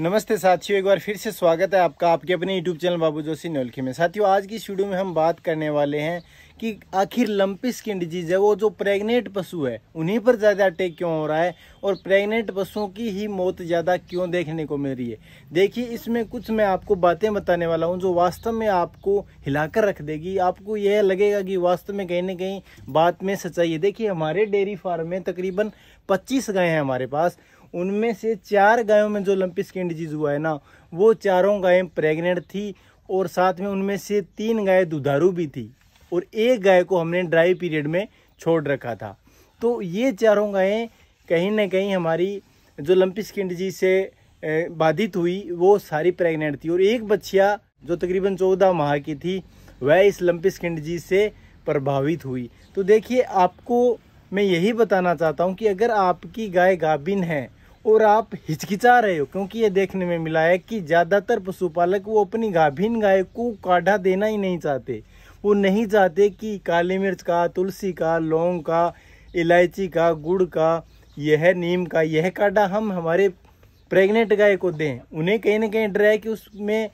नमस्ते साथियों एक बार फिर से स्वागत है आपका आपके अपने YouTube चैनल बाबू जोशी नोलखे में साथियों आज की वीडियो में हम बात करने वाले हैं कि आखिर लंपी स्किन डिजीज़ है वो जो प्रेग्नेंट पशु है उन्हीं पर ज़्यादा अटैक क्यों हो रहा है और प्रेग्नेंट पशुओं की ही मौत ज़्यादा क्यों देखने को मिल रही है देखिए इसमें कुछ मैं आपको बातें बताने वाला हूँ जो वास्तव में आपको हिलाकर रख देगी आपको यह लगेगा कि वास्तव में कहीं ना कहीं बात में सच्चाई है देखिए हमारे डेयरी फार्म में तकरीबन पच्चीस गाय हैं हमारे पास उनमें से चार गायों में जो लंपी स्किन डिजीज हुआ है ना वो चारों गायें प्रेग्नेंट थी और साथ में उनमें से तीन गाय दुधारू भी थी और एक गाय को हमने ड्राई पीरियड में छोड़ रखा था तो ये चारों गायें कहीं ना कहीं हमारी जो लंपी स्किन डिजीज से बाधित हुई वो सारी प्रेग्नेंट थी और एक बच्चिया जो तकरीबन चौदह माह की थी वह इस लंपी स्किन डिजीज से प्रभावित हुई तो देखिए आपको मैं यही बताना चाहता हूँ कि अगर आपकी गाय गाभिन है और आप हिचकिचा रहे हो क्योंकि ये देखने में मिला है कि ज़्यादातर पशुपालक वो अपनी गाभिन गाय को काढ़ा देना ही नहीं चाहते वो नहीं चाहते कि काली मिर्च का तुलसी का लौंग का इलायची का गुड़ का यह नीम का यह काढ़ा हम हमारे प्रेग्नेंट गाय को दें उन्हें कहीं ना कहीं डर है कि उसमें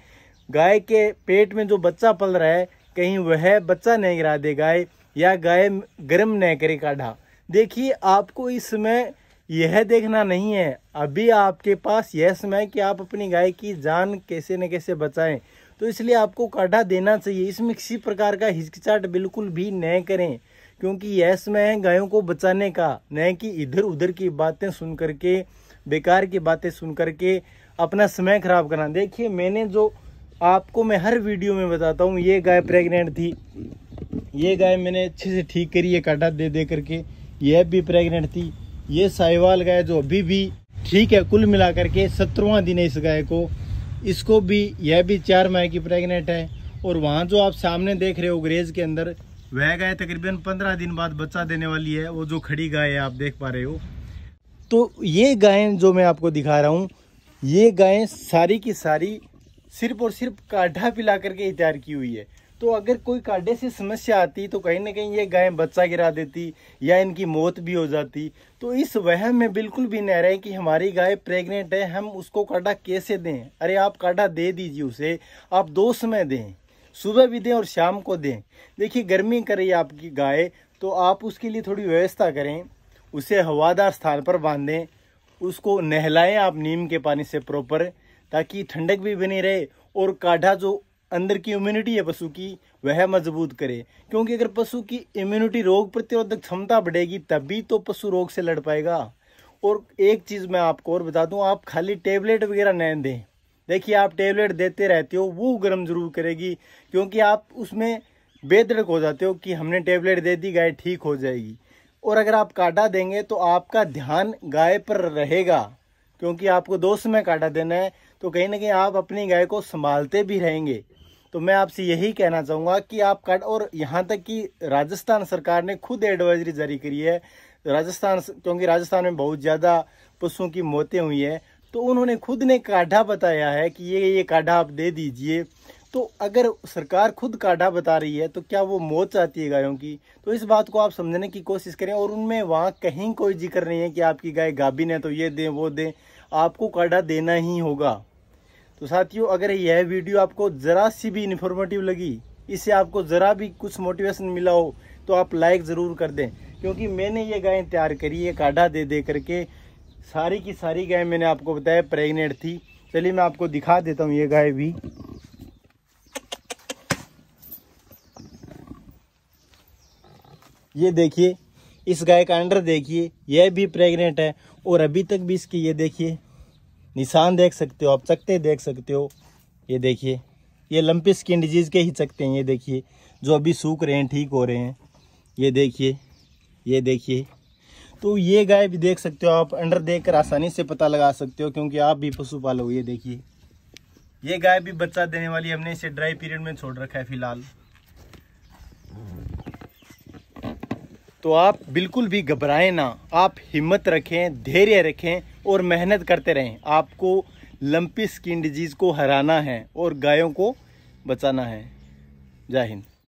गाय के पेट में जो बच्चा पल रहा है कहीं वह बच्चा नहीं गिरा दे गाय या गाय गर्म न करे काढ़ा देखिए आपको इसमें यह देखना नहीं है अभी आपके पास यह समय है कि आप अपनी गाय की जान कैसे न कैसे बचाएं तो इसलिए आपको काढ़ा देना चाहिए इसमें किसी प्रकार का हिचकिचाट बिल्कुल भी न करें क्योंकि यह समय है गायों को बचाने का न कि इधर उधर की बातें सुन करके बेकार की बातें सुन करके अपना समय खराब करना देखिए मैंने जो आपको मैं हर वीडियो में बताता हूँ ये गाय प्रेग्नेंट थी ये गाय मैंने अच्छे से ठीक करी है काटा दे दे करके यह भी प्रेग्नेंट थी ये साहिवाल गाय जो अभी भी ठीक है कुल मिलाकर के सत्रवा दिन है इस गाय को इसको भी यह भी चार माह की प्रेग्नेंट है और वहाँ जो आप सामने देख रहे हो ग्रेज के अंदर वह गाय तकरीबन पंद्रह दिन बाद बच्चा देने वाली है वो जो खड़ी गाय है आप देख पा रहे हो तो ये गायें जो मैं आपको दिखा रहा हूँ ये गायें सारी की सारी सिर्फ और सिर्फ काढ़ा पिला करके तैयार की हुई है तो अगर कोई काटे से समस्या आती तो कहीं ना कहीं ये गाय बच्चा गिरा देती या इनकी मौत भी हो जाती तो इस वहम में बिल्कुल भी नहीं रहे कि हमारी गाय प्रेग्नेंट है हम उसको काटा कैसे दें अरे आप काटा दे दीजिए उसे आप दो समय दें सुबह भी दें और शाम को दें देखिए गर्मी करे आपकी गाय तो आप उसके लिए थोड़ी व्यवस्था करें उसे हवादार स्थान पर बांधें उसको नहलाएं आप नीम के पानी से प्रॉपर ताकि ठंडक भी बनी रहे और काढ़ा जो अंदर की इम्यूनिटी है पशु की वह मजबूत करे क्योंकि अगर पशु की इम्यूनिटी रोग प्रतिरोधक क्षमता बढ़ेगी तभी तो पशु रोग से लड़ पाएगा और एक चीज़ मैं आपको और बता दूं आप खाली टेबलेट वगैरह नहीं दें देखिए आप टेबलेट देते रहते हो वो गर्म जरूर करेगी क्योंकि आप उसमें बेदड़क हो जाते हो कि हमने टेबलेट दे दी गाय ठीक हो जाएगी और अगर आप काटा देंगे तो आपका ध्यान गाय पर रहेगा क्योंकि आपको दोस्त में काटा देना है तो कहीं ना कहीं आप अपनी गाय को संभालते भी रहेंगे तो मैं आपसे यही कहना चाहूँगा कि आप कट और यहाँ तक कि राजस्थान सरकार ने खुद एडवाइजरी जारी करी है राजस्थान क्योंकि राजस्थान में बहुत ज़्यादा पशुओं की मौतें हुई हैं तो उन्होंने खुद ने काढ़ा बताया है कि ये ये काढ़ा आप दे दीजिए तो अगर सरकार खुद काढ़ा बता रही है तो क्या वो मौत चाहती है गायों की तो इस बात को आप समझने की कोशिश करें और उनमें वहाँ कहीं कोई जिक्र नहीं है कि आपकी गाय गाभिन है तो ये दें वो दें आपको काढ़ा देना ही होगा तो साथियों अगर यह वीडियो आपको ज़रा सी भी इन्फॉर्मेटिव लगी इससे आपको ज़रा भी कुछ मोटिवेशन मिला हो तो आप लाइक ज़रूर कर दें क्योंकि मैंने ये गायें तैयार करी है काढ़ा दे दे करके सारी की सारी गायें मैंने आपको बताया प्रेग्नेंट थी चलिए मैं आपको दिखा देता हूँ ये गाय भी ये देखिए इस गाय का अंडर देखिए यह भी प्रेग्नेंट है और अभी तक भी इसकी ये देखिए निशान देख सकते हो आप चकते देख सकते हो ये देखिए ये लंपी स्किन डिजीज़ के ही चकते हैं ये देखिए जो अभी सूख रहे हैं ठीक हो रहे हैं ये देखिए ये देखिए तो ये गाय भी देख सकते हो आप अंडर देख कर आसानी से पता लगा सकते हो क्योंकि आप भी पशु हो ये देखिए ये गाय भी बच्चा देने वाली हमने इसे ड्राई पीरियड में छोड़ रखा है फिलहाल तो आप बिल्कुल भी घबराएं ना आप हिम्मत रखें धैर्य रखें और मेहनत करते रहें आपको लंपी स्किन डिजीज़ को हराना है और गायों को बचाना है जय हिंद